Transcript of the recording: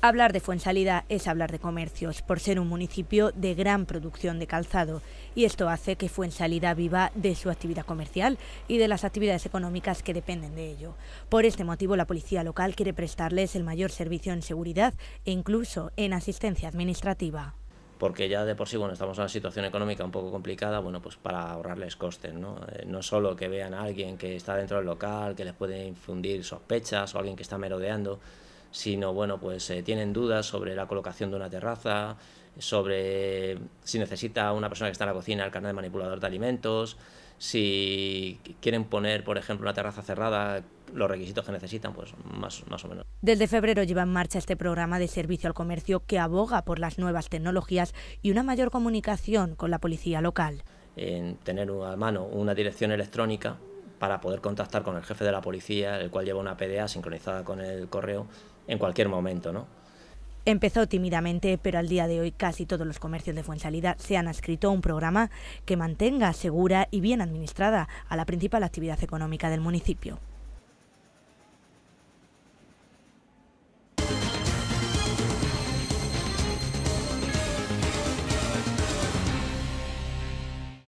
Hablar de Fuensalida es hablar de comercios, por ser un municipio de gran producción de calzado, y esto hace que Fuensalida viva de su actividad comercial y de las actividades económicas que dependen de ello. Por este motivo, la policía local quiere prestarles el mayor servicio en seguridad e incluso en asistencia administrativa porque ya de por sí, bueno, estamos en una situación económica un poco complicada, bueno, pues para ahorrarles costes, ¿no? Eh, no solo que vean a alguien que está dentro del local, que les puede infundir sospechas o alguien que está merodeando, sino bueno, pues eh, tienen dudas sobre la colocación de una terraza, sobre si necesita una persona que está en la cocina el canal de manipulador de alimentos, si quieren poner, por ejemplo, una terraza cerrada, los requisitos que necesitan, pues más, más o menos. Desde febrero lleva en marcha este programa de servicio al comercio que aboga por las nuevas tecnologías y una mayor comunicación con la policía local. tener a mano una dirección electrónica para poder contactar con el jefe de la policía, el cual lleva una PDA sincronizada con el correo, en cualquier momento, ¿no? Empezó tímidamente, pero al día de hoy casi todos los comercios de Fuensalida se han adscrito a un programa que mantenga segura y bien administrada a la principal actividad económica del municipio.